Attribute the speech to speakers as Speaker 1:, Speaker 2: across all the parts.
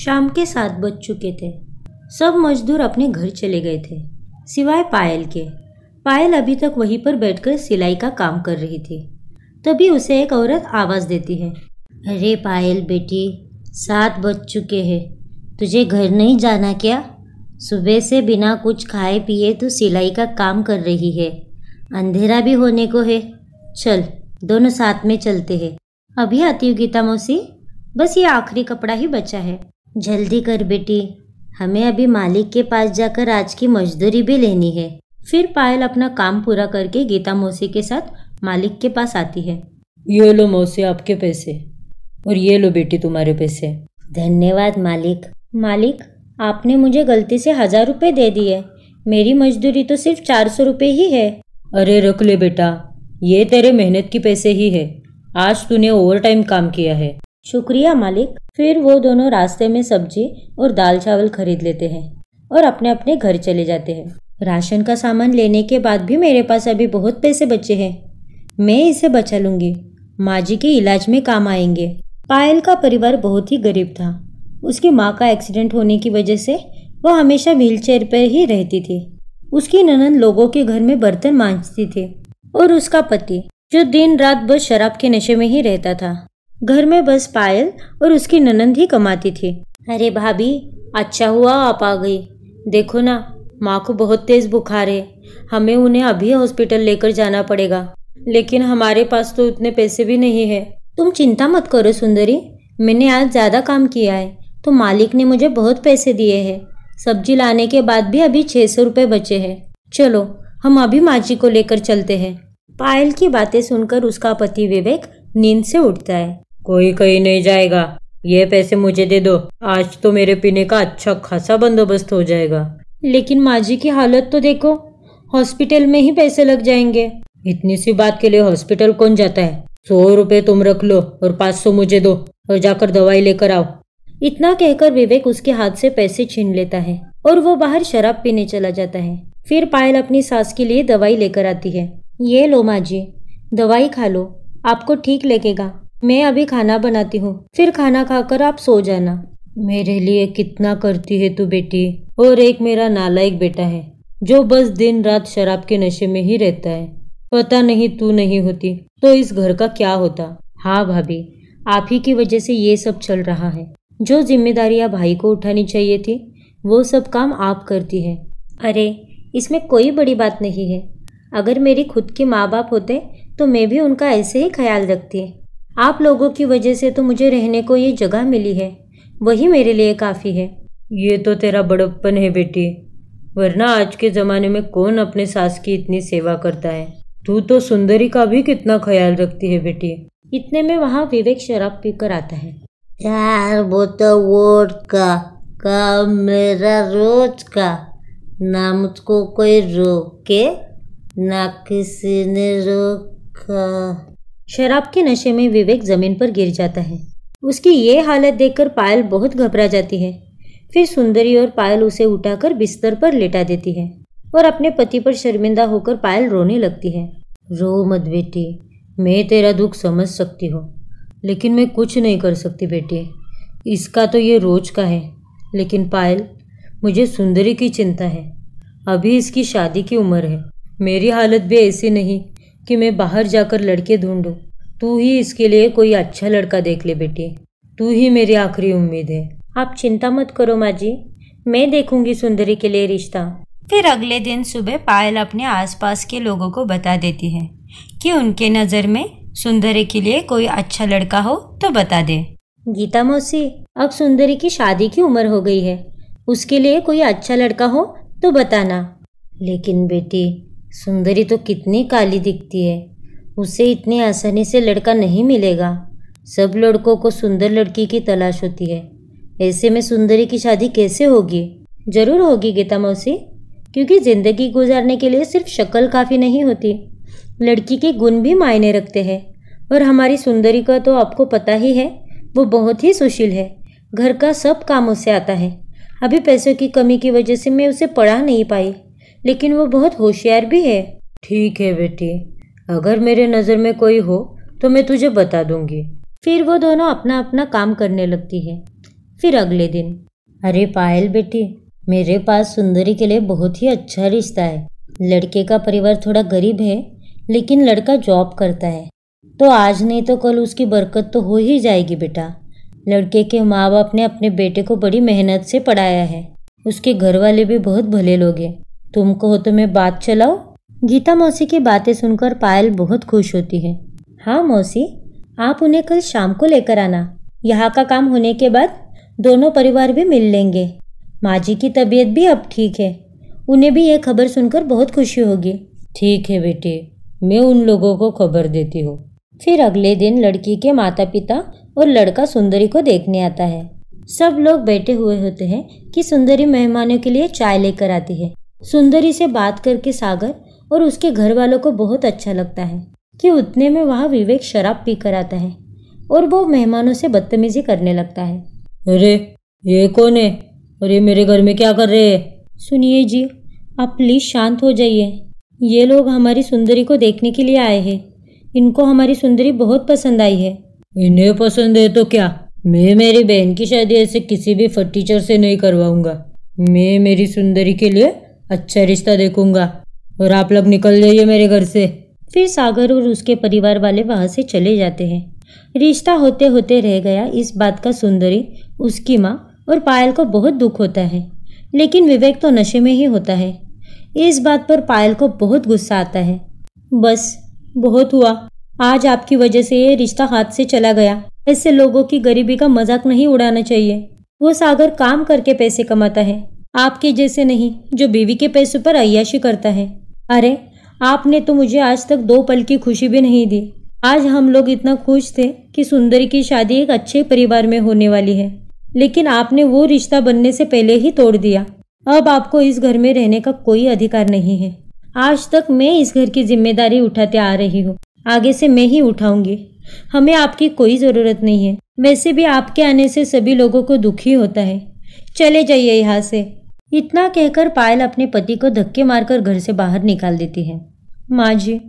Speaker 1: शाम के सात बज चुके थे सब मजदूर अपने घर चले गए थे सिवाय पायल के पायल अभी तक वहीं पर बैठकर सिलाई का काम कर रही थी तभी उसे एक औरत आवाज़ देती है अरे पायल बेटी सात बज चुके हैं तुझे घर नहीं जाना क्या सुबह से बिना कुछ खाए पिए तो सिलाई का काम कर रही है अंधेरा भी होने को है चल दोनों साथ में चलते हैं अभी आती हूँ गीता मौसी बस ये आखिरी कपड़ा ही बचा है जल्दी कर बेटी हमें अभी मालिक के पास जाकर आज की मजदूरी भी लेनी है फिर पायल अपना काम पूरा करके गीता मौसी के साथ मालिक के पास आती है ये लो मौसी आपके पैसे और ये लो बेटी तुम्हारे पैसे धन्यवाद मालिक मालिक आपने मुझे गलती से हजार रुपए दे दिए मेरी मजदूरी तो सिर्फ चार सौ रुपये ही है अरे रख ले बेटा ये तेरे मेहनत की पैसे ही है आज तूने ओवर टाइम काम किया है शुक्रिया मालिक फिर वो दोनों रास्ते में सब्जी और दाल चावल खरीद लेते हैं और अपने अपने घर चले जाते हैं राशन का सामान लेने के बाद भी मेरे पास अभी बहुत पैसे बचे हैं मैं इसे बचा लूँगी माँ जी के इलाज में काम आएंगे पायल का परिवार बहुत ही गरीब था उसकी माँ का एक्सीडेंट होने की वजह से वह हमेशा व्हील पर ही रहती थी उसकी ननन लोगों के घर में बर्तन मांझती थी और उसका पति जो दिन रात बस शराब के नशे में ही रहता था घर में बस पायल और उसकी ननंद ही कमाती थी अरे भाभी अच्छा हुआ आप आ गई देखो ना माँ को बहुत तेज़ बुखार है हमें उन्हें अभी हॉस्पिटल लेकर जाना पड़ेगा लेकिन हमारे पास तो उतने पैसे भी नहीं है तुम चिंता मत करो सुंदरी मैंने आज ज़्यादा काम किया है तो मालिक ने मुझे बहुत पैसे दिए हैं सब्जी लाने के बाद भी अभी छः सौ रुपये बचे हैं चलो हम अभी माची को लेकर चलते हैं पायल की बातें सुनकर उसका पति विवेक नींद से उठता है कोई कहीं नहीं जाएगा ये पैसे मुझे दे दो आज तो मेरे पीने का अच्छा खासा बंदोबस्त हो जाएगा लेकिन माँ जी की हालत तो देखो हॉस्पिटल में ही पैसे लग जाएंगे इतनी सी बात के लिए हॉस्पिटल कौन जाता है सौ रुपए तुम रख लो और पाँच सौ मुझे दो और जाकर दवाई लेकर आओ इतना कहकर विवेक उसके हाथ से पैसे छीन लेता है और वो बाहर शराब पीने चला जाता है फिर पायल अपनी सास के लिए दवाई लेकर आती है ये लो माँ जी दवाई खा लो आपको ठीक लगेगा मैं अभी खाना बनाती हूँ फिर खाना खाकर आप सो जाना मेरे लिए कितना करती है तू बेटी और एक मेरा नालायक बेटा है जो बस दिन रात शराब के नशे में ही रहता है पता नहीं तू नहीं होती तो इस घर का क्या होता हाँ भाभी आप ही की वजह से ये सब चल रहा है जो जिम्मेदारियाँ भाई को उठानी चाहिए थी वो सब काम आप करती है अरे इसमें कोई बड़ी बात नहीं है अगर मेरी खुद के माँ बाप होते तो मैं भी उनका ऐसे ही ख्याल रखती है आप लोगों की वजह से तो मुझे रहने को ये जगह मिली है वही मेरे लिए काफ़ी है ये तो तेरा बड़प्पन है बेटी वरना आज के ज़माने में कौन अपने सास की इतनी सेवा करता है तू तो सुंदरी का भी कितना ख्याल रखती है बेटी इतने में वहाँ विवेक शराब पीकर आता है चार बोतल तो वोट का का मेरा रोज का ना मुझको कोई रोके ना किसी ने रोका शराब के नशे में विवेक ज़मीन पर गिर जाता है उसकी ये हालत देखकर पायल बहुत घबरा जाती है फिर सुंदरी और पायल उसे उठाकर बिस्तर पर लेटा देती है और अपने पति पर शर्मिंदा होकर पायल रोने लगती है रो मत बेटी मैं तेरा दुख समझ सकती हूँ लेकिन मैं कुछ नहीं कर सकती बेटी इसका तो ये रोज का है लेकिन पायल मुझे सुंदरी की चिंता है अभी इसकी शादी की उम्र है मेरी हालत भी ऐसी नहीं कि मैं बाहर जाकर लड़के ढूंढूं तू ही इसके लिए कोई अच्छा लड़का देख ले बेटी तू ही मेरी आखिरी उम्मीद है आप चिंता मत करो माँ जी मैं देखूंगी सुंदरी के लिए रिश्ता फिर अगले दिन सुबह पायल अपने आसपास के लोगों को बता देती है कि उनके नज़र में सुंदरी के लिए कोई अच्छा लड़का हो तो बता दे गीता मौसी अब सुंदरी की शादी की उम्र हो गई है उसके लिए कोई अच्छा लड़का हो तो बताना लेकिन बेटी सुंदरी तो कितनी काली दिखती है उसे इतनी आसानी से लड़का नहीं मिलेगा सब लड़कों को सुंदर लड़की की तलाश होती है ऐसे में सुंदरी की शादी कैसे होगी ज़रूर होगी गीता मौसी क्योंकि ज़िंदगी गुजारने के लिए सिर्फ शक्ल काफ़ी नहीं होती लड़की के गुण भी मायने रखते हैं और हमारी सुंदरी का तो आपको पता ही है वो बहुत ही सुशील है घर का सब काम उसे आता है अभी पैसों की कमी की वजह से मैं उसे पढ़ा नहीं पाई लेकिन वो बहुत होशियार भी है ठीक है बेटी अगर मेरे नज़र में कोई हो तो मैं तुझे बता दूंगी फिर वो दोनों अपना अपना काम करने लगती है फिर अगले दिन अरे पायल बेटी मेरे पास सुंदरी के लिए बहुत ही अच्छा रिश्ता है लड़के का परिवार थोड़ा गरीब है लेकिन लड़का जॉब करता है तो आज नहीं तो कल उसकी बरकत तो हो ही जाएगी बेटा लड़के के माँ बाप ने अपने बेटे को बड़ी मेहनत से पढ़ाया है उसके घर वाले भी बहुत भले लोग हैं तुम कहो तो मैं बात चलाओ गीता मौसी की बातें सुनकर पायल बहुत खुश होती है हाँ मौसी आप उन्हें कल शाम को लेकर आना यहाँ का काम होने के बाद दोनों परिवार भी मिल लेंगे माँ जी की तबीयत भी अब ठीक है उन्हें भी यह खबर सुनकर बहुत खुशी होगी ठीक है बेटे मैं उन लोगों को खबर देती हूँ फिर अगले दिन लड़की के माता पिता और लड़का सुंदरी को देखने आता है सब लोग बैठे हुए होते हैं कि सुंदरी मेहमानों के लिए चाय लेकर आती है सुंदरी से बात करके सागर और उसके घर वालों को बहुत अच्छा लगता है कि उतने में वहाँ विवेक शराब पी कर आता है और वो मेहमानों से बदतमीजी करने लगता है अरे ये कौन है और ये मेरे घर में क्या कर रहे हैं सुनिए जी आप प्लीज़ शांत हो जाइए ये लोग हमारी सुंदरी को देखने के लिए आए हैं इनको हमारी सुंदरी बहुत पसंद आई है इन्हें पसंद है तो क्या मैं मेरी बहन की शादी ऐसे किसी भी फर्टीचर से नहीं करवाऊंगा मैं मेरी सुंदरी के लिए अच्छा रिश्ता देखूंगा और आप लोग निकल जाइए मेरे घर से फिर सागर और उसके परिवार वाले वहाँ से चले जाते हैं रिश्ता होते होते रह गया इस बात का सुंदरी उसकी माँ और पायल को बहुत दुख होता है लेकिन विवेक तो नशे में ही होता है इस बात पर पायल को बहुत गुस्सा आता है बस बहुत हुआ आज आपकी वजह से ये रिश्ता हाथ से चला गया ऐसे लोगों की गरीबी का मजाक नहीं उड़ाना चाहिए वो सागर काम करके पैसे कमाता है आपके जैसे नहीं जो बीवी के पैसे पर अयाशी करता है अरे आपने तो मुझे आज तक दो पल की खुशी भी नहीं दी आज हम लोग इतना खुश थे कि सुंदरी की शादी एक अच्छे परिवार में होने वाली है लेकिन आपने वो रिश्ता बनने से पहले ही तोड़ दिया अब आपको इस घर में रहने का कोई अधिकार नहीं है आज तक मैं इस घर की जिम्मेदारी उठाते आ रही हूँ आगे से मैं ही उठाऊंगी हमें आपकी कोई ज़रूरत नहीं है वैसे भी आपके आने से सभी लोगों को दुखी होता है चले जाइए यहाँ से इतना कहकर पायल अपने पति को धक्के मारकर घर से बाहर निकाल देती है माँ जी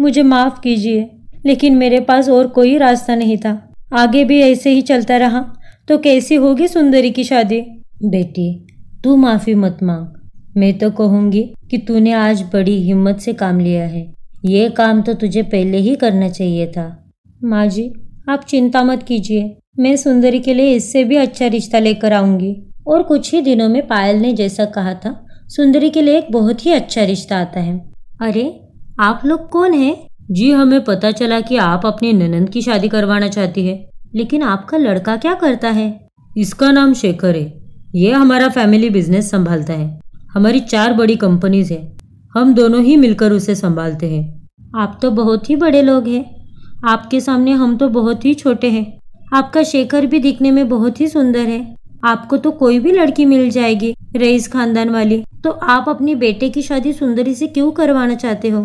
Speaker 1: मुझे माफ़ कीजिए लेकिन मेरे पास और कोई रास्ता नहीं था आगे भी ऐसे ही चलता रहा तो कैसी होगी सुंदरी की शादी बेटी तू माफ़ी मत मांग मैं तो कहूँगी कि तूने आज बड़ी हिम्मत से काम लिया है ये काम तो तुझे पहले ही करना चाहिए था माँ जी आप चिंता मत कीजिए मैं सुंदरी के लिए इससे भी अच्छा रिश्ता लेकर आऊँगी और कुछ ही दिनों में पायल ने जैसा कहा था सुंदरी के लिए एक बहुत ही अच्छा रिश्ता आता है अरे आप लोग कौन हैं जी हमें पता चला कि आप अपनी ननंद की शादी करवाना चाहती है लेकिन आपका लड़का क्या करता है इसका नाम शेखर है ये हमारा फैमिली बिजनेस संभालता है हमारी चार बड़ी कंपनीज है हम दोनों ही मिलकर उसे संभालते हैं आप तो बहुत ही बड़े लोग हैं आपके सामने हम तो बहुत ही छोटे हैं आपका शेखर भी दिखने में बहुत ही सुंदर है आपको तो कोई भी लड़की मिल जाएगी रईस खानदान वाली तो आप अपने बेटे की शादी सुंदरी से क्यों करवाना चाहते हो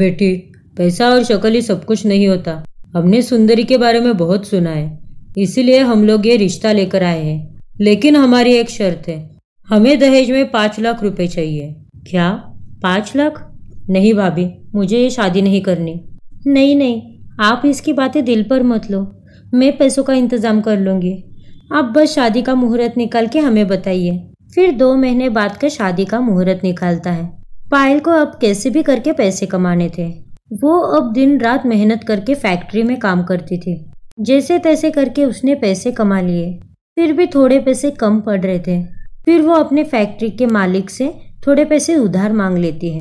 Speaker 1: बेटी पैसा और शक्ल ही सब कुछ नहीं होता हमने सुंदरी के बारे में बहुत सुना है इसीलिए हम लोग ये रिश्ता लेकर आए हैं लेकिन हमारी एक शर्त है हमें दहेज में पाँच लाख रुपए चाहिए क्या पाँच लाख नहीं भाभी मुझे ये शादी नहीं करनी नहीं नहीं आप इसकी बातें दिल पर मत लो मैं पैसों का इंतज़ाम कर लूँगी आप बस शादी का मुहूर्त निकाल के हमें बताइए फिर दो महीने बाद का शादी का मुहूर्त निकालता है पायल को अब कैसे भी करके पैसे कमाने थे वो अब दिन रात मेहनत करके फैक्ट्री में काम करती थी जैसे तैसे करके उसने पैसे कमा लिए फिर भी थोड़े पैसे कम पड़ रहे थे फिर वो अपने फैक्ट्री के मालिक से थोड़े पैसे उधार मांग लेती है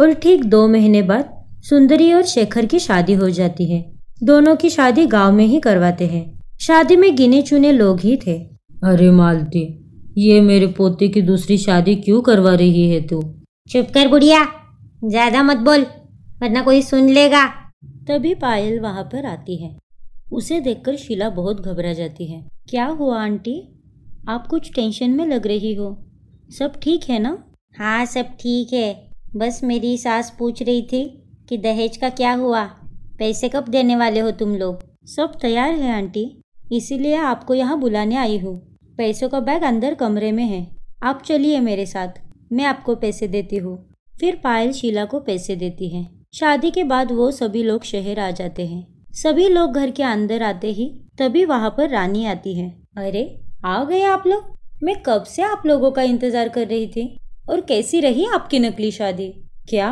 Speaker 1: और ठीक दो महीने बाद सुंदरी और शेखर की शादी हो जाती है दोनों की शादी गांव में ही करवाते हैं शादी में गिने चुने लोग ही थे अरे मालती ये मेरे पोते की दूसरी शादी क्यों करवा रही है तू चुप कर बुढ़िया ज्यादा मत बोल वरना कोई सुन लेगा तभी पायल वहाँ पर आती है उसे देखकर शीला बहुत घबरा जाती है क्या हुआ आंटी आप कुछ टेंशन में लग रही हो सब ठीक है ना हाँ सब ठीक है बस मेरी सास पूछ रही थी कि दहेज का क्या हुआ पैसे कब देने वाले हो तुम लोग सब तैयार है आंटी इसीलिए आपको यहाँ बुलाने आई हूँ पैसों का बैग अंदर कमरे में है आप चलिए मेरे साथ मैं आपको पैसे देती हूँ फिर पायल शीला को पैसे देती है शादी के बाद वो सभी लोग शहर आ जाते हैं सभी लोग घर के अंदर आते ही तभी वहाँ पर रानी आती है अरे आ गए आप लोग मैं कब से आप लोगों का इंतजार कर रही थी और कैसी रही आपकी नकली शादी क्या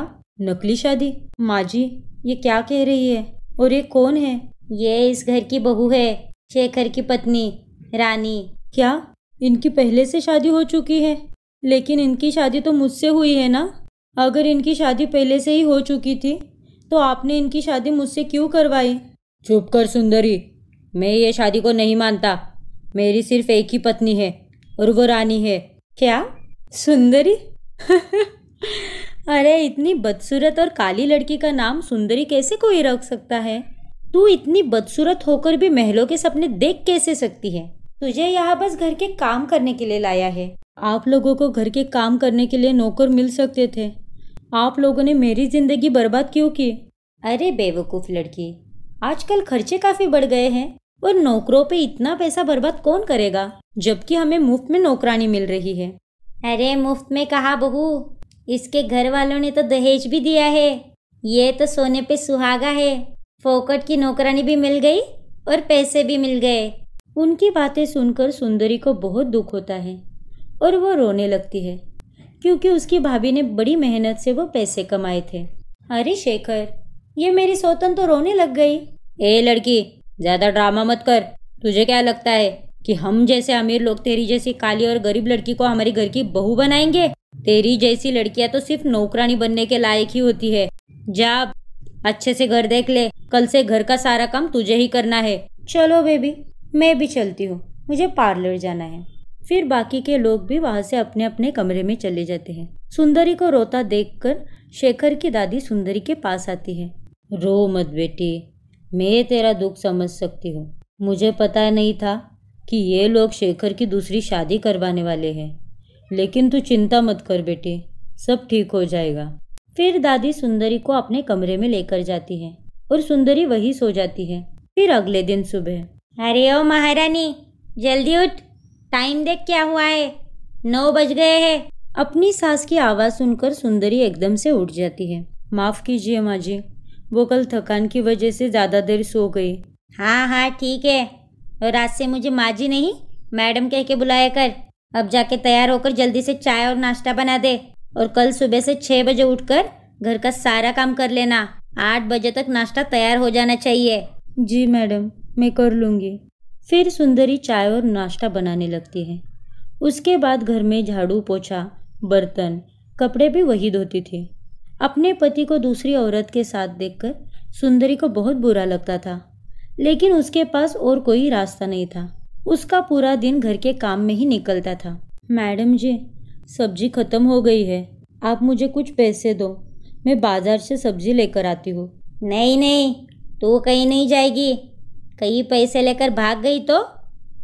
Speaker 1: नकली शादी माँ जी ये क्या कह रही है और ये कौन है ये इस घर की बहू है शेखर की पत्नी रानी क्या इनकी पहले से शादी हो चुकी है लेकिन इनकी शादी तो मुझसे हुई है ना अगर इनकी शादी पहले से ही हो चुकी थी तो आपने इनकी शादी मुझसे क्यों करवाई चुप कर सुंदरी मैं ये शादी को नहीं मानता मेरी सिर्फ एक ही पत्नी है और वो रानी है क्या सुंदरी अरे इतनी बदसूरत और काली लड़की का नाम सुंदरी कैसे कोई रख सकता है तू इतनी बदसूरत होकर भी महलों के सपने देख कैसे सकती है तुझे यहाँ बस घर के काम करने के लिए लाया है आप लोगों को घर के काम करने के लिए नौकर मिल सकते थे आप लोगों ने मेरी ज़िंदगी बर्बाद क्यों की अरे बेवकूफ़ लड़की आजकल खर्चे काफ़ी बढ़ गए हैं और नौकरों पे इतना पैसा बर्बाद कौन करेगा जबकि हमें मुफ्त में नौकरानी मिल रही है अरे मुफ्त में कहा बहू इसके घर वालों ने तो दहेज भी दिया है ये तो सोने पे सुहागा है फोकट की नौकरानी भी मिल गई और पैसे भी मिल गए उनकी बातें सुनकर सुंदरी को बहुत दुख होता है और वो रोने लगती है क्योंकि उसकी भाभी ने बड़ी मेहनत से वो पैसे कमाए थे अरे शेखर ये मेरी सौतन तो रोने लग गई ए लड़की ज़्यादा ड्रामा मत कर तुझे क्या लगता है कि हम जैसे अमीर लोग तेरी जैसी काली और गरीब लड़की को हमारे घर की बहू बनाएंगे तेरी जैसी लड़कियां तो सिर्फ नौकरानी बनने के लायक ही होती है जा अच्छे से घर देख ले कल से घर का सारा काम तुझे ही करना है चलो बेबी मैं भी चलती हूँ मुझे पार्लर जाना है फिर बाकी के लोग भी वहाँ से अपने अपने कमरे में चले जाते हैं सुंदरी को रोता देखकर शेखर की दादी सुंदरी के पास आती है रो मत बेटी मैं तेरा दुख समझ सकती हूँ मुझे पता नहीं था कि ये लोग शेखर की दूसरी शादी करवाने वाले हैं लेकिन तू चिंता मत कर बेटी सब ठीक हो जाएगा फिर दादी सुंदरी को अपने कमरे में लेकर जाती है और सुंदरी वही सो जाती है फिर अगले दिन सुबह अरे ओ महारानी जल्दी उठ टाइम देख क्या हुआ है नौ बज गए हैं अपनी सास की आवाज़ सुनकर सुंदरी एकदम से उठ जाती है माफ़ कीजिए माँ जी वो कल थकान की वजह से ज़्यादा देर सो गई हाँ हाँ ठीक है और आज से मुझे माँ जी नहीं मैडम कह के बुलाया कर अब जाके तैयार होकर जल्दी से चाय और नाश्ता बना दे और कल सुबह से छः बजे उठकर घर का सारा काम कर लेना आठ बजे तक नाश्ता तैयार हो जाना चाहिए जी मैडम मैं कर लूँगी फिर सुंदरी चाय और नाश्ता बनाने लगती है उसके बाद घर में झाड़ू पोछा बर्तन कपड़े भी वही धोती थी अपने पति को दूसरी औरत के साथ देखकर सुंदरी को बहुत बुरा लगता था लेकिन उसके पास और कोई रास्ता नहीं था उसका पूरा दिन घर के काम में ही निकलता था मैडम जी सब्जी ख़त्म हो गई है आप मुझे कुछ पैसे दो मैं बाज़ार से सब्ज़ी लेकर आती हूँ नहीं नहीं तू कहीं नहीं जाएगी कहीं पैसे लेकर भाग गई तो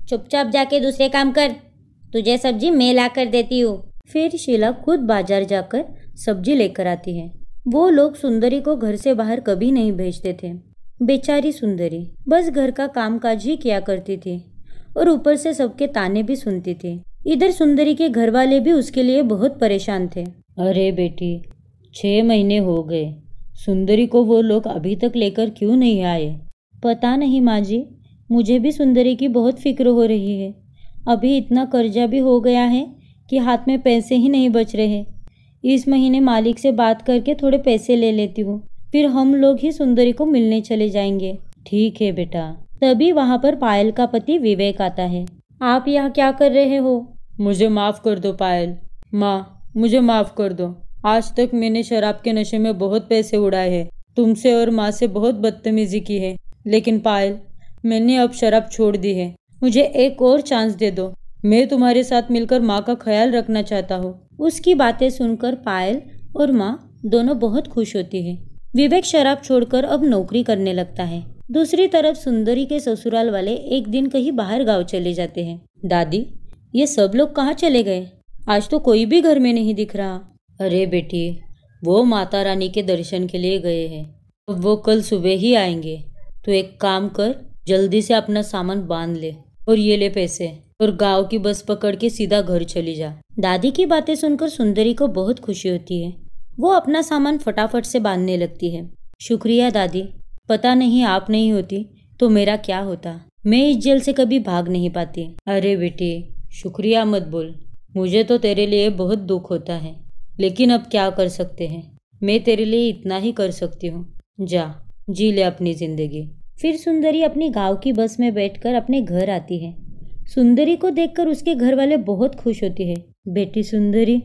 Speaker 1: चुपचाप जाके दूसरे काम कर तुझे सब्जी मैं ला कर देती हूँ फिर शीला खुद बाजार जाकर सब्जी लेकर आती है वो लोग सुंदरी को घर से बाहर कभी नहीं भेजते थे बेचारी सुंदरी बस घर का काम काज ही किया करती थी और ऊपर से सबके ताने भी सुनती थी इधर सुंदरी के घर वाले भी उसके लिए बहुत परेशान थे अरे बेटी छः महीने हो गए सुंदरी को वो लोग अभी तक लेकर क्यों नहीं आए पता नहीं माँ जी मुझे भी सुंदरी की बहुत फिक्र हो रही है अभी इतना कर्जा भी हो गया है कि हाथ में पैसे ही नहीं बच रहे इस महीने मालिक से बात करके थोड़े पैसे ले लेती हूँ फिर हम लोग ही सुंदरी को मिलने चले जाएंगे ठीक है बेटा तभी वहाँ पर पायल का पति विवेक आता है आप यहाँ क्या कर रहे हो मुझे माफ़ कर दो पायल माँ मुझे माफ़ कर दो आज तक मैंने शराब के नशे में बहुत पैसे उड़ाए हैं तुमसे और माँ से बहुत बदतमीजी की है लेकिन पायल मैंने अब शराब छोड़ दी है मुझे एक और चांस दे दो मैं तुम्हारे साथ मिलकर माँ का ख्याल रखना चाहता हूँ उसकी बातें सुनकर पायल और माँ दोनों बहुत खुश होती है विवेक शराब छोड़कर अब नौकरी करने लगता है दूसरी तरफ सुंदरी के ससुराल वाले एक दिन कहीं बाहर गांव चले जाते हैं दादी ये सब लोग कहाँ चले गए आज तो कोई भी घर में नहीं दिख रहा अरे बेटी वो माता रानी के दर्शन के लिए गए हैं अब वो कल सुबह ही आएंगे तो एक काम कर जल्दी से अपना सामान बांध ले और ये ले पैसे और गांव की बस पकड़ के सीधा घर चली जा दादी की बातें सुनकर सुंदरी को बहुत खुशी होती है वो अपना सामान फटाफट से बांधने लगती है शुक्रिया दादी पता नहीं आप नहीं होती तो मेरा क्या होता मैं इस जेल से कभी भाग नहीं पाती अरे बेटी शुक्रिया मत बोल मुझे तो तेरे लिए बहुत दुख होता है लेकिन अब क्या कर सकते हैं मैं तेरे लिए इतना ही कर सकती हूँ जा जी ले अपनी ज़िंदगी फिर सुंदरी अपनी गांव की बस में बैठकर अपने घर आती है सुंदरी को देखकर उसके घर वाले बहुत खुश होती है बेटी सुंदरी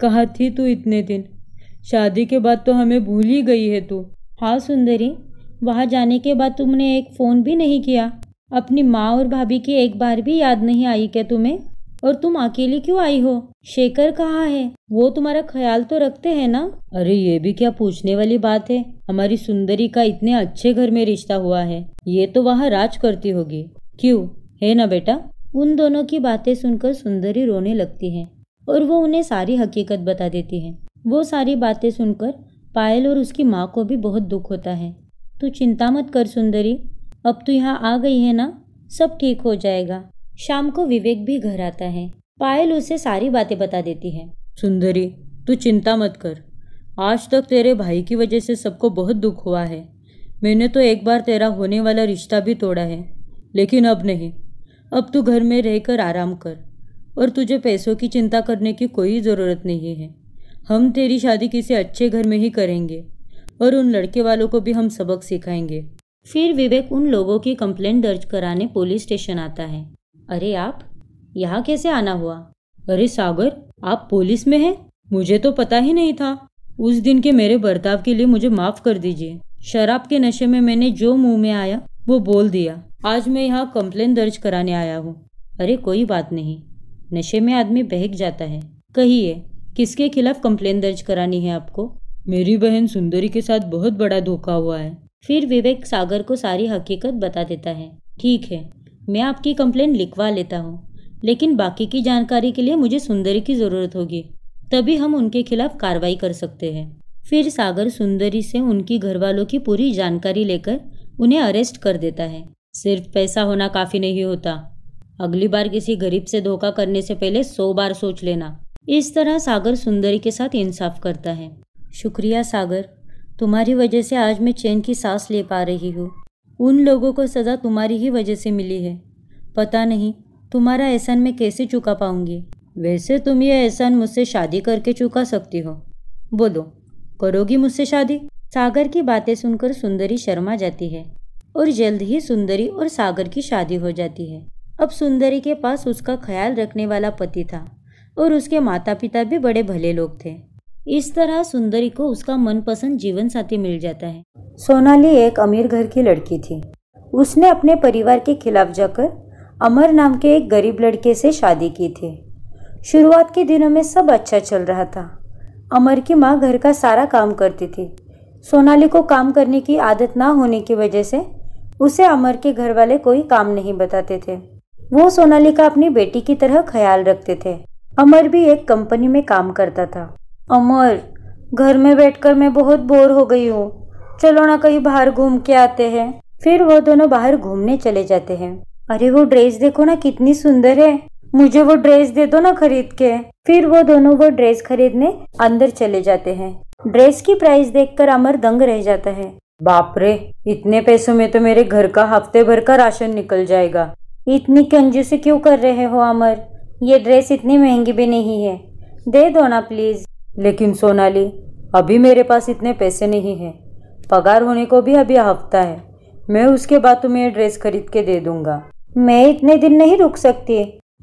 Speaker 1: कहा थी तू इतने दिन शादी के बाद तो हमें भूल ही गई है तू हाँ सुंदरी वहाँ जाने के बाद तुमने एक फ़ोन भी नहीं किया अपनी माँ और भाभी की एक बार भी याद नहीं आई क्या तुम्हें और तुम अकेली क्यों आई हो शेखर कहाँ है वो तुम्हारा ख्याल तो रखते हैं ना अरे ये भी क्या पूछने वाली बात है हमारी सुंदरी का इतने अच्छे घर में रिश्ता हुआ है ये तो वहाँ राज करती होगी क्यों है ना बेटा उन दोनों की बातें सुनकर सुंदरी रोने लगती है और वो उन्हें सारी हकीकत बता देती है वो सारी बातें सुनकर पायल और उसकी माँ को भी बहुत दुख होता है तू चिंता मत कर सुंदरी अब तो यहाँ आ गई है ना सब ठीक हो जाएगा शाम को विवेक भी घर आता है पायल उसे सारी बातें बता देती है सुंदरी तू चिंता मत कर आज तक तेरे भाई की वजह से सबको बहुत दुख हुआ है मैंने तो एक बार तेरा होने वाला रिश्ता भी तोड़ा है लेकिन अब नहीं अब तू घर में रहकर आराम कर और तुझे पैसों की चिंता करने की कोई ज़रूरत नहीं है हम तेरी शादी किसी अच्छे घर में ही करेंगे और उन लड़के वालों को भी हम सबक सिखाएंगे फिर विवेक उन लोगों की कंप्लेंट दर्ज कराने पुलिस स्टेशन आता है अरे आप यहाँ कैसे आना हुआ अरे सागर आप पुलिस में हैं मुझे तो पता ही नहीं था उस दिन के मेरे बर्ताव के लिए मुझे माफ़ कर दीजिए शराब के नशे में मैंने जो मुंह में आया वो बोल दिया आज मैं यहाँ कंप्लेन दर्ज कराने आया हूँ अरे कोई बात नहीं नशे में आदमी बहक जाता है कहिए किसके खिलाफ कंप्लेन दर्ज करानी है आपको मेरी बहन सुंदरी के साथ बहुत बड़ा धोखा हुआ है फिर विवेक सागर को सारी हकीकत बता देता है ठीक है मैं आपकी कंप्लेन लिखवा लेता हूँ लेकिन बाकी की जानकारी के लिए मुझे सुंदरी की ज़रूरत होगी तभी हम उनके खिलाफ कार्रवाई कर सकते हैं फिर सागर सुंदरी से उनकी घर वालों की पूरी जानकारी लेकर उन्हें अरेस्ट कर देता है सिर्फ पैसा होना काफ़ी नहीं होता अगली बार किसी गरीब से धोखा करने से पहले सौ बार सोच लेना इस तरह सागर सुंदरी के साथ इंसाफ करता है शुक्रिया सागर तुम्हारी वजह से आज मैं चैन की सांस ले पा रही हूँ उन लोगों को सज़ा तुम्हारी ही वजह से मिली है पता नहीं तुम्हारा एहसान मैं कैसे चुका पाऊँगी वैसे तुम ये एहसान मुझसे शादी करके चुका सकती हो बोलो करोगी मुझसे शादी सागर की बातें सुनकर सुंदरी शर्मा जाती है और जल्द ही सुंदरी और सागर की शादी हो जाती है अब सुंदरी के पास उसका ख्याल रखने वाला पति था और उसके माता पिता भी बड़े भले लोग थे इस तरह सुंदरी को उसका मनपसंद जीवन साथी मिल जाता है सोनाली एक अमीर घर की लड़की थी उसने अपने परिवार के खिलाफ जाकर अमर नाम के एक गरीब लड़के से शादी की थी शुरुआत के दिनों में सब अच्छा चल रहा था अमर की माँ घर का सारा काम करती थी सोनाली को काम करने की आदत ना होने की वजह से उसे अमर के घर वाले कोई काम नहीं बताते थे वो सोनाली का अपनी बेटी की तरह ख्याल रखते थे अमर भी एक कंपनी में काम करता था अमर घर में बैठकर मैं बहुत बोर हो गई हूँ चलो ना कहीं बाहर घूम के आते हैं फिर वो दोनों बाहर घूमने चले जाते हैं अरे वो ड्रेस देखो ना कितनी सुंदर है मुझे वो ड्रेस दे दो ना खरीद के फिर वो दोनों वो ड्रेस खरीदने अंदर चले जाते हैं ड्रेस की प्राइस देखकर अमर दंग रह जाता है बाप रे इतने पैसों में तो मेरे घर का हफ्ते भर का राशन निकल जाएगा इतनी कंजू से क्यों कर रहे हो अमर ये ड्रेस इतनी महंगी भी नहीं है दे दो ना प्लीज लेकिन सोनाली अभी मेरे पास इतने पैसे नहीं हैं पगार होने को भी अभी हफ्ता है मैं उसके बाद तुम्हें यह ड्रेस खरीद के दे दूंगा मैं इतने दिन नहीं रुक सकती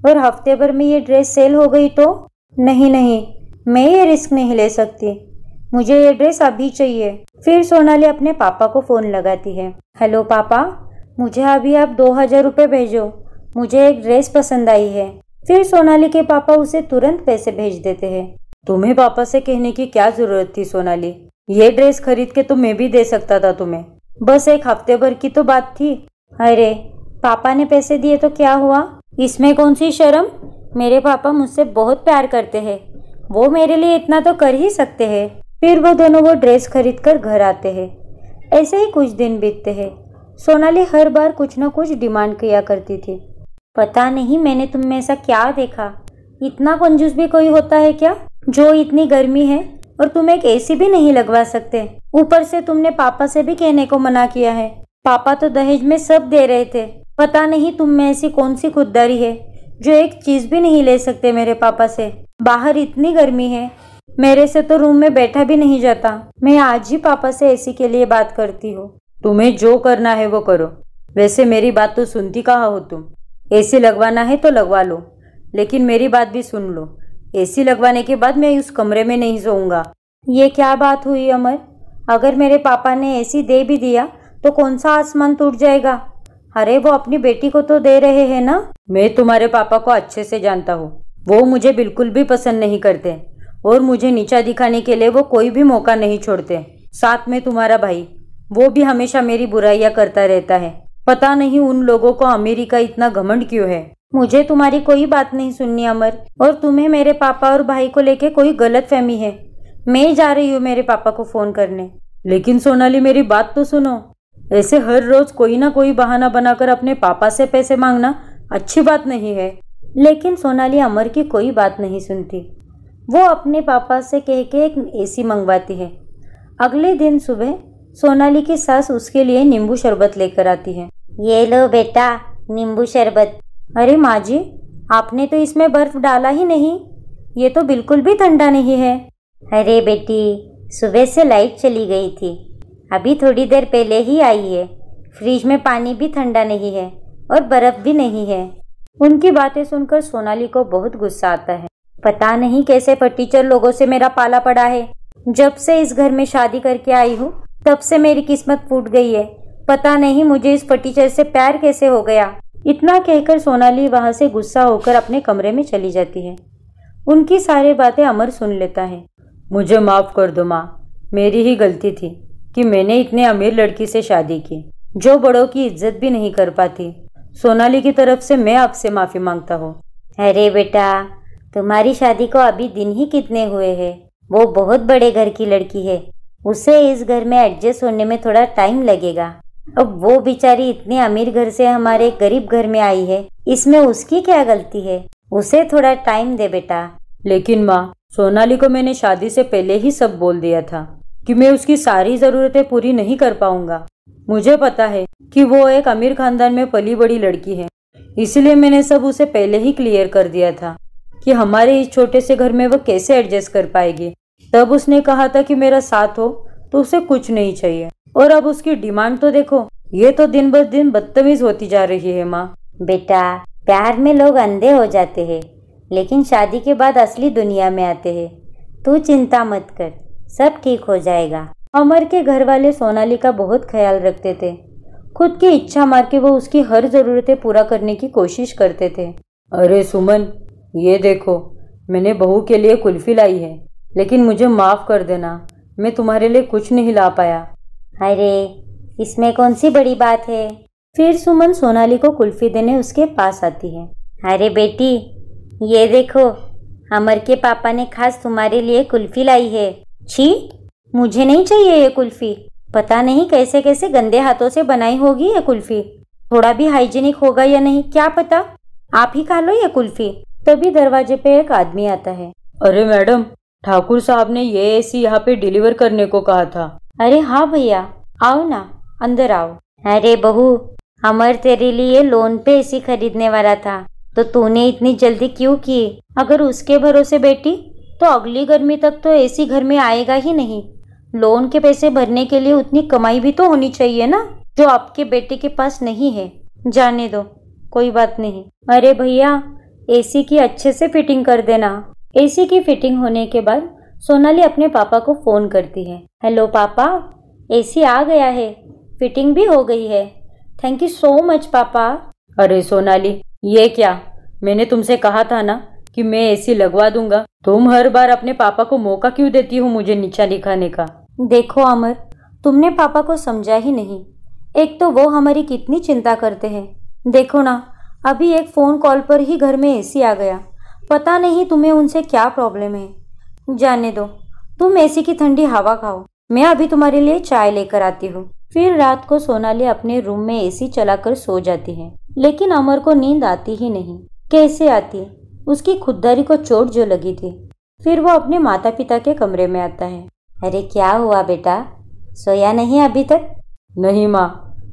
Speaker 1: और हफ्ते भर में ये ड्रेस सेल हो गई तो नहीं नहीं मैं ये रिस्क नहीं ले सकती मुझे ये ड्रेस अभी चाहिए फिर सोनाली अपने पापा को फ़ोन लगाती है हेलो पापा मुझे अभी आप दो हज़ार रुपये भेजो मुझे एक ड्रेस पसंद आई है फिर सोनाली के पापा उसे तुरंत पैसे भेज देते हैं तुम्हें पापा से कहने की क्या जरूरत थी सोनाली ये ड्रेस खरीद के तो मैं भी दे सकता था तुम्हें बस एक हफ्ते भर की तो बात थी अरे पापा ने पैसे दिए तो क्या हुआ इसमें कौन सी शर्म मेरे पापा मुझसे बहुत प्यार करते हैं वो मेरे लिए इतना तो कर ही सकते हैं फिर वो दोनों वो ड्रेस खरीद कर घर आते हैं ऐसे ही कुछ दिन बीतते हैं सोनाली हर बार कुछ ना कुछ डिमांड किया करती थी पता नहीं मैंने तुम में ऐसा क्या देखा इतना कंजूस भी कोई होता है क्या जो इतनी गर्मी है और तुम एक एसी भी नहीं लगवा सकते ऊपर से तुमने पापा से भी कहने को मना किया है पापा तो दहेज में सब दे रहे थे पता नहीं तुम में ऐसी कौन सी खुददारी है जो एक चीज़ भी नहीं ले सकते मेरे पापा से बाहर इतनी गर्मी है मेरे से तो रूम में बैठा भी नहीं जाता मैं आज ही पापा से एसी के लिए बात करती हूँ तुम्हें जो करना है वो करो वैसे मेरी बात तो सुनती कहा हो तुम एसी लगवाना है तो लगवा लो लेकिन मेरी बात भी सुन लो एसी लगवाने के बाद मैं उस कमरे में नहीं सोऊंगा ये क्या बात हुई अमर अगर मेरे पापा ने एसी दे भी दिया तो कौन सा आसमान टूट जाएगा अरे वो अपनी बेटी को तो दे रहे हैं ना मैं तुम्हारे पापा को अच्छे से जानता हूँ वो मुझे बिल्कुल भी पसंद नहीं करते और मुझे नीचा दिखाने के लिए वो कोई भी मौका नहीं छोड़ते साथ में तुम्हारा भाई वो भी हमेशा मेरी बुराइयाँ करता रहता है पता नहीं उन लोगों को अमेरिका इतना घमंड क्यों है मुझे तुम्हारी कोई बात नहीं सुननी अमर और तुम्हें मेरे पापा और भाई को लेके कोई गलत फहमी है मैं जा रही हूँ मेरे पापा को फ़ोन करने लेकिन सोनाली मेरी बात तो सुनो ऐसे हर रोज कोई ना कोई बहाना बनाकर अपने पापा से पैसे मांगना अच्छी बात नहीं है लेकिन सोनाली अमर की कोई बात नहीं सुनती वो अपने पापा से कह के एक एसी मंगवाती है अगले दिन सुबह सोनाली की सास उसके लिए नींबू शरबत लेकर आती है ये लो बेटा नींबू शरबत अरे माँ जी आपने तो इसमें बर्फ डाला ही नहीं ये तो बिल्कुल भी ठंडा नहीं है अरे बेटी सुबह से लाइट चली गई थी अभी थोड़ी देर पहले ही आई है फ्रिज में पानी भी ठंडा नहीं है और बर्फ भी नहीं है उनकी बातें सुनकर सोनाली को बहुत गुस्सा आता है पता नहीं कैसे फटीचर लोगों से मेरा पाला पड़ा है जब से इस घर में शादी करके आई हूँ तब से मेरी किस्मत फूट गई है पता नहीं मुझे इस फटीचर से प्यार कैसे हो गया इतना कहकर सोनाली वहाँ से गुस्सा होकर अपने कमरे में चली जाती है उनकी सारी बातें अमर सुन लेता है मुझे माफ़ कर दो माँ मेरी ही गलती थी कि मैंने इतने अमीर लड़की से शादी की जो बड़ों की इज्जत भी नहीं कर पाती सोनाली की तरफ से मैं आपसे माफ़ी मांगता हूँ अरे बेटा तुम्हारी शादी को अभी दिन ही कितने हुए हैं वो बहुत बड़े घर की लड़की है उसे इस घर में एडजस्ट होने में थोड़ा टाइम लगेगा अब वो बेचारी इतने अमीर घर से हमारे गरीब घर में आई है इसमें उसकी क्या गलती है उसे थोड़ा टाइम दे बेटा लेकिन माँ सोनाली को मैंने शादी से पहले ही सब बोल दिया था कि मैं उसकी सारी ज़रूरतें पूरी नहीं कर पाऊंगा मुझे पता है कि वो एक अमीर खानदान में पली बड़ी लड़की है इसलिए मैंने सब उसे पहले ही क्लियर कर दिया था कि हमारे इस छोटे से घर में वो कैसे एडजस्ट कर पाएगी तब उसने कहा था कि मेरा साथ हो तो उसे कुछ नहीं चाहिए और अब उसकी डिमांड तो देखो ये तो दिन ब दिन बदतमीज होती जा रही है माँ बेटा प्यार में लोग अंधे हो जाते हैं लेकिन शादी के बाद असली दुनिया में आते हैं तू चिंता मत कर सब ठीक हो जाएगा अमर के घर वाले सोनाली का बहुत ख्याल रखते थे खुद की इच्छा मार के वो उसकी हर ज़रूरतें पूरा करने की कोशिश करते थे अरे सुमन ये देखो मैंने बहू के लिए कुल्फ़ी लाई है लेकिन मुझे माफ़ कर देना मैं तुम्हारे लिए कुछ नहीं ला पाया अरे इसमें कौन सी बड़ी बात है फिर सुमन सोनाली को कुल्फी देने उसके पास आती है अरे बेटी ये देखो अमर के पापा ने खास तुम्हारे लिए कुल्फी लाई है छी मुझे नहीं चाहिए ये कुल्फी पता नहीं कैसे कैसे गंदे हाथों से बनाई होगी ये कुल्फी थोड़ा भी हाइजीनिक होगा या नहीं क्या पता आप ही खा लो ये कुल्फी तभी दरवाजे पे एक आदमी आता है अरे मैडम ठाकुर साहब ने ये एसी यहाँ पे डिलीवर करने को कहा था अरे हाँ भैया आओ ना अंदर आओ अरे बहू अमर तेरे लिए लोन पे एसी खरीदने वाला था तो तूने इतनी जल्दी क्यों की अगर उसके भरोसे बेटी तो अगली गर्मी तक तो एसी घर में आएगा ही नहीं लोन के पैसे भरने के लिए उतनी कमाई भी तो होनी चाहिए ना जो आपके बेटे के पास नहीं है जाने दो कोई बात नहीं अरे भैया एसी की अच्छे से फिटिंग कर देना एसी की फिटिंग होने के बाद सोनाली अपने पापा को फ़ोन करती है हेलो पापा एसी आ गया है फिटिंग भी हो गई है थैंक यू सो मच पापा अरे सोनाली ये क्या मैंने तुमसे कहा था ना कि मैं एसी लगवा दूंगा तुम हर बार अपने पापा को मौका क्यों देती हो मुझे नीचा दिखाने का देखो अमर तुमने पापा को समझा ही नहीं एक तो वो हमारी कितनी चिंता करते हैं देखो ना अभी एक फ़ोन कॉल पर ही घर में एसी आ गया पता नहीं तुम्हें उनसे क्या प्रॉब्लम है जाने दो तुम ऐसी की ठंडी हवा खाओ मैं अभी तुम्हारे लिए चाय लेकर आती हूँ फिर रात को सोनाली अपने रूम में एसी चलाकर सो जाती है लेकिन अमर को नींद आती ही नहीं कैसे आती उसकी खुददारी को चोट जो लगी थी फिर वो अपने माता पिता के कमरे में आता है अरे क्या हुआ बेटा सोया नहीं अभी तक नहीं माँ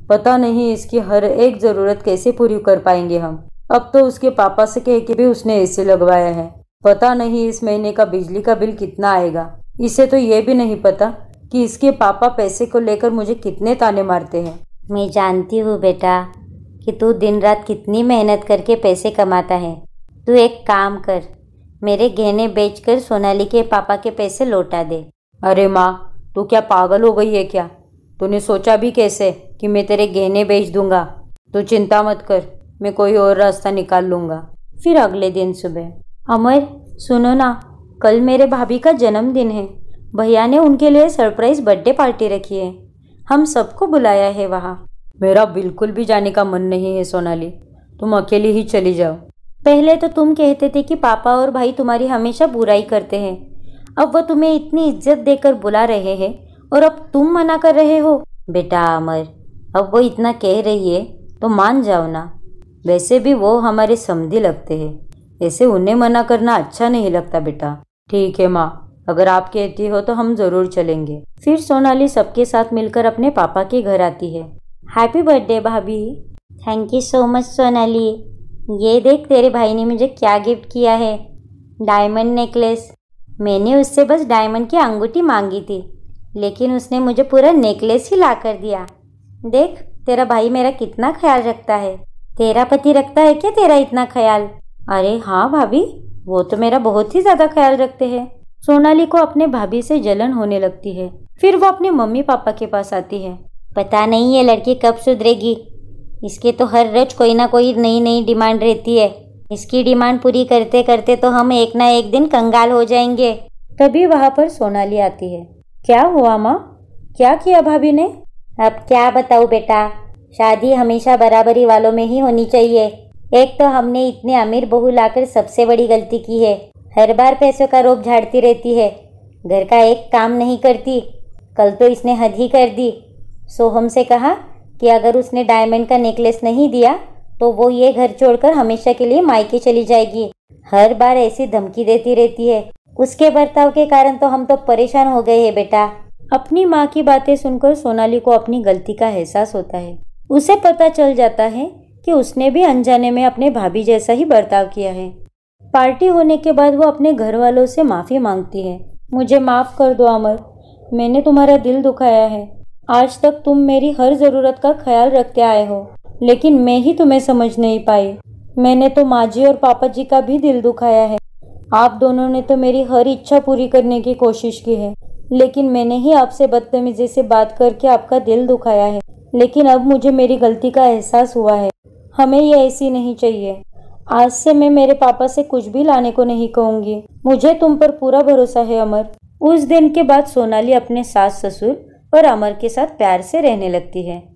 Speaker 1: पता नहीं इसकी हर एक ज़रूरत कैसे पूरी कर पाएंगे हम अब तो उसके पापा से कह के भी उसने ऐसे लगवाया है पता नहीं इस महीने का बिजली का बिल कितना आएगा इसे तो ये भी नहीं पता कि इसके पापा पैसे को लेकर मुझे कितने ताने मारते हैं मैं जानती हूँ बेटा कि तू दिन रात कितनी मेहनत करके पैसे कमाता है तू एक काम कर मेरे गहने बेचकर सोनाली के पापा के पैसे लौटा दे अरे माँ तू क्या पागल हो गई है क्या तूने सोचा भी कैसे कि मैं तेरे गहने बेच दूंगा तू चिंता मत कर मैं कोई और रास्ता निकाल लूँगा फिर अगले दिन सुबह अमर सुनो ना कल मेरे भाभी का जन्मदिन है भैया ने उनके लिए सरप्राइज बर्थडे पार्टी रखी है हम सबको बुलाया है वहाँ मेरा बिल्कुल भी जाने का मन नहीं है सोनाली तुम अकेली ही चली जाओ पहले तो तुम कहते थे कि पापा और भाई तुम्हारी हमेशा बुराई करते हैं अब वो तुम्हें इतनी इज्जत देकर बुला रहे हैं और अब तुम मना कर रहे हो बेटा अमर अब वो इतना कह रही है तो मान जाओ ना वैसे भी वो हमारे समधी लगते हैं ऐसे उन्हें मना करना अच्छा नहीं लगता बेटा ठीक है माँ अगर आप कहती हो तो हम ज़रूर चलेंगे फिर सोनाली सबके साथ मिलकर अपने पापा के घर आती है हैप्पी बर्थडे भाभी thank you so much Sonali ये देख तेरे भाई ने मुझे क्या गिफ्ट किया है डायमंड नेकलेस मैंने उससे बस डायमंड की अंगूठी मांगी थी लेकिन उसने मुझे पूरा नेकलेस ही ला कर दिया देख तेरा भाई मेरा कितना ख्याल रखता है तेरा पति रखता है क्या तेरा इतना ख्याल अरे हाँ भाभी वो तो मेरा बहुत ही ज्यादा ख्याल रखते हैं सोनाली को अपने भाभी से जलन होने लगती है फिर वो अपने मम्मी पापा के पास आती है पता नहीं ये लड़की कब सुधरेगी इसके तो हर रोज कोई ना कोई नई नई डिमांड रहती है इसकी डिमांड पूरी करते करते तो हम एक ना एक दिन कंगाल हो जाएंगे तभी वहाँ पर सोनाली आती है क्या हुआ माँ क्या किया भाभी ने अब क्या बताऊँ बेटा शादी हमेशा बराबरी वालों में ही होनी चाहिए एक तो हमने इतने अमीर बहू लाकर सबसे बड़ी गलती की है हर बार पैसों का रोप झाड़ती रहती है घर का एक काम नहीं करती कल तो इसने हद ही कर दी सोहम से कहा कि अगर उसने डायमंड का नेकलेस नहीं दिया तो वो ये घर छोड़कर हमेशा के लिए मायके चली जाएगी हर बार ऐसी धमकी देती रहती है उसके बर्ताव के कारण तो हम तो परेशान हो गए हैं बेटा अपनी माँ की बातें सुनकर सोनाली को अपनी गलती का एहसास होता है उसे पता चल जाता है कि उसने भी अनजाने में अपने भाभी जैसा ही बर्ताव किया है पार्टी होने के बाद वो अपने घर वालों से माफ़ी मांगती है मुझे माफ़ कर दो अमर मैंने तुम्हारा दिल दुखाया है आज तक तुम मेरी हर ज़रूरत का ख्याल रखते आए हो लेकिन मैं ही तुम्हें समझ नहीं पाई मैंने तो माँ जी और पापा जी का भी दिल दुखाया है आप दोनों ने तो मेरी हर इच्छा पूरी करने की कोशिश की है लेकिन मैंने ही आपसे बदतमीजी से बात करके आपका दिल दुखाया है लेकिन अब मुझे मेरी गलती का एहसास हुआ है हमें यह ऐसी नहीं चाहिए आज से मैं मेरे पापा से कुछ भी लाने को नहीं कहूंगी मुझे तुम पर पूरा भरोसा है अमर उस दिन के बाद सोनाली अपने सास ससुर और अमर के साथ प्यार से रहने लगती है